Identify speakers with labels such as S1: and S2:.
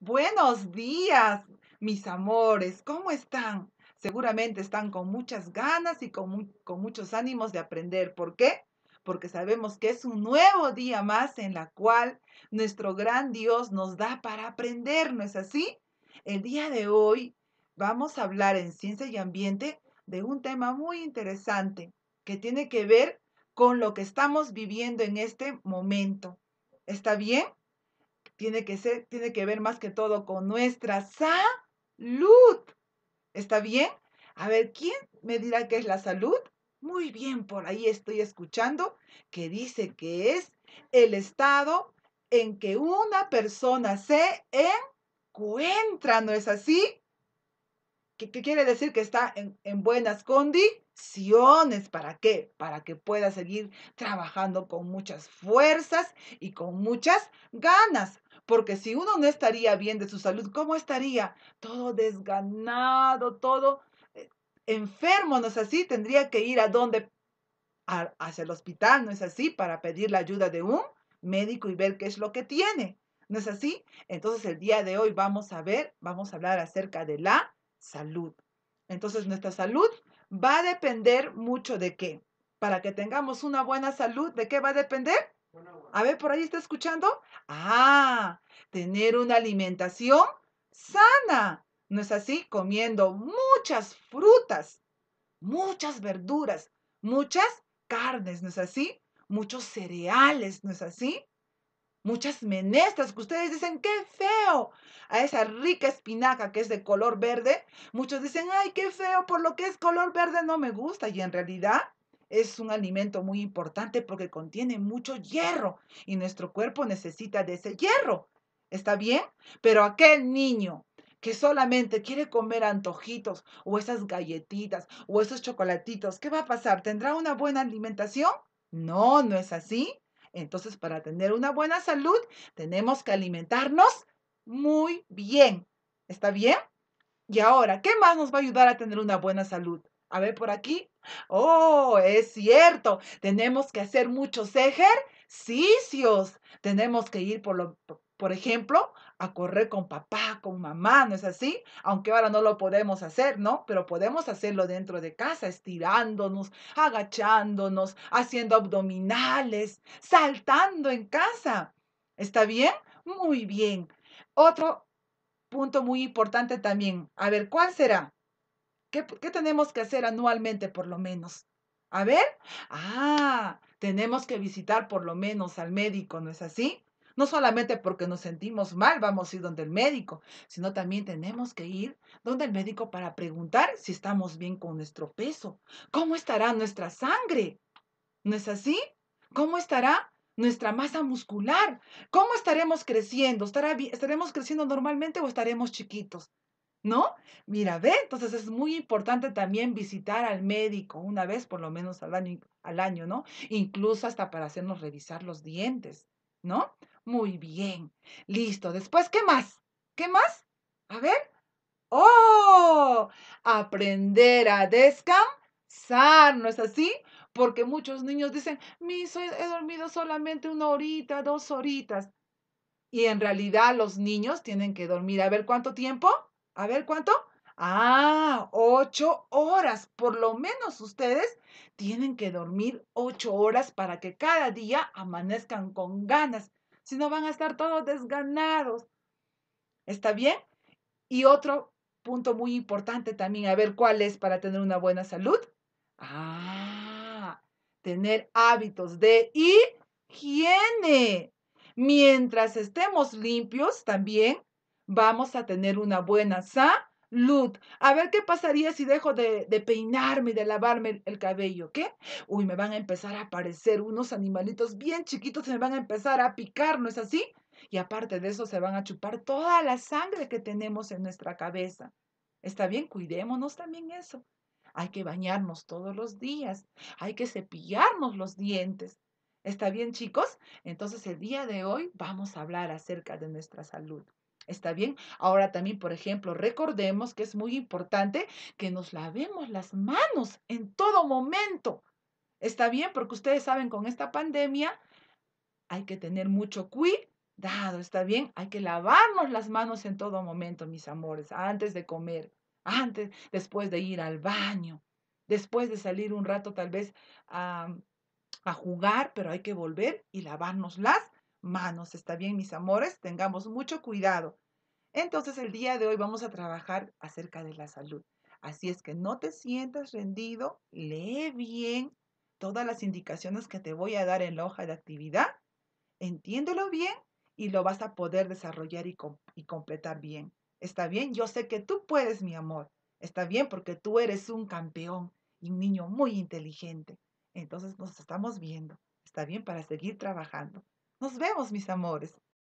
S1: Buenos días, mis amores, ¿cómo están? Seguramente están con muchas ganas y con, muchos ánimos de aprender. ¿Por qué? Porque sabemos que es un nuevo día más en la cual nuestro gran Dios nos da para aprender, ¿no es así? El día de hoy vamos a hablar en ciencia y ambiente de un tema muy interesante que tiene que ver con lo que estamos viviendo en este momento. ¿Está bien? tiene que ser, tiene que ver más que todo con nuestra salud. ¿Está bien? A ver, ¿quién me dirá qué es la salud? Muy bien, por ahí estoy escuchando que dice que es el estado en que una persona se encuentra, ¿no es así? ¿Qué, quiere decir que está en, en buenas condiciones? ¿Para qué? Para que pueda seguir trabajando con muchas fuerzas y con muchas ganas. Porque si uno no estaría bien de su salud, ¿cómo estaría? Todo desganado, todo eh, enfermo, ¿no es así? Tendría que ir a dónde, hacia el hospital, ¿no es así? Para pedir la ayuda de un médico y ver qué es lo que tiene. ¿No es así? Entonces el día de hoy vamos a ver, vamos a hablar acerca de la salud. Entonces nuestra salud va a depender mucho de qué. Para que tengamos una buena salud, ¿de qué va a depender? A ver, por ahí está escuchando. Ah, tener una alimentación sana. ¿No es así? Comiendo muchas frutas, muchas verduras, muchas carnes, ¿no es así? Muchos cereales, ¿no es así? Muchas menestras que ustedes dicen, qué feo. A esa rica espinaca que es de color verde, muchos dicen, ay, qué feo, por lo que es color verde no me gusta. Y en realidad es un alimento muy importante porque contiene mucho hierro y nuestro cuerpo necesita de ese hierro. ¿Está bien? Pero aquel niño que solamente quiere comer antojitos o esas galletitas o esos chocolatitos, ¿qué va a pasar? ¿Tendrá una buena alimentación? No, no es así. Entonces, para tener una buena salud, tenemos que alimentarnos muy bien. ¿Está bien? Y ahora, ¿qué más nos va a ayudar a tener una buena salud? A ver por aquí. Oh, es cierto. Tenemos que hacer muchos ejercicios. Tenemos que ir por lo, por ejemplo, a correr con papá, con mamá, ¿no es así? Aunque ahora no lo podemos hacer, ¿no? Pero podemos hacerlo dentro de casa, estirándonos, agachándonos, haciendo abdominales, saltando en casa. ¿Está bien? Muy bien. Otro punto muy importante también. A ver, ¿cuál será? ¿Qué, tenemos que hacer anualmente por lo menos? A ver, ah, tenemos que visitar por lo menos al médico, ¿no es así? No solamente porque nos sentimos mal vamos a ir donde el médico, sino también tenemos que ir donde el médico para preguntar si estamos bien con nuestro peso, cómo estará nuestra sangre, ¿no es así? ¿Cómo estará nuestra masa muscular? ¿Cómo estaremos creciendo? ¿Estará, ¿Estaremos creciendo normalmente o estaremos chiquitos? ¿no? Mira, ve, entonces es muy importante también visitar al médico una vez por lo menos al año, al año, ¿no? Incluso hasta para hacernos revisar los dientes, ¿no? Muy bien, listo. Después, ¿qué más? ¿Qué más? A ver. ¡Oh! Aprender a descansar, ¿no es así? Porque muchos niños dicen, mi, he dormido solamente una horita, dos horitas. Y en realidad los niños tienen que dormir, a ver, ¿cuánto tiempo? A ver, ¿cuánto? Ah, ocho horas. Por lo menos ustedes tienen que dormir ocho horas para que cada día amanezcan con ganas. Si no, van a estar todos desganados. ¿Está bien? Y otro punto muy importante también, a ver cuál es para tener una buena salud. Ah, tener hábitos de higiene. Mientras estemos limpios también, vamos a tener una buena salud. A ver qué pasaría si dejo de, peinarme y de lavarme el, cabello, ¿qué? Uy, me van a empezar a aparecer unos animalitos bien chiquitos y me van a empezar a picar, ¿no es así? Y aparte de eso, se van a chupar toda la sangre que tenemos en nuestra cabeza. Está bien, cuidémonos también eso. Hay que bañarnos todos los días. Hay que cepillarnos los dientes. ¿Está bien, chicos? Entonces, el día de hoy vamos a hablar acerca de nuestra salud. ¿Está bien? Ahora también, por ejemplo, recordemos que es muy importante que nos lavemos las manos en todo momento. ¿Está bien? Porque ustedes saben, con esta pandemia hay que tener mucho cuidado, ¿está bien? Hay que lavarnos las manos en todo momento, mis amores, antes de comer, antes, después de ir al baño, después de salir un rato tal vez a, jugar, pero hay que volver y lavarnos las manos. ¿Está bien, mis amores? Tengamos mucho cuidado. Entonces, el día de hoy vamos a trabajar acerca de la salud. Así es que no te sientas rendido, lee bien todas las indicaciones que te voy a dar en la hoja de actividad, entiéndelo bien y lo vas a poder desarrollar y, y completar bien. ¿Está bien? Yo sé que tú puedes, mi amor. Está bien porque tú eres un campeón y un niño muy inteligente. Entonces nos estamos viendo. ¿Está bien? Para seguir trabajando. Nos vemos, mis amores.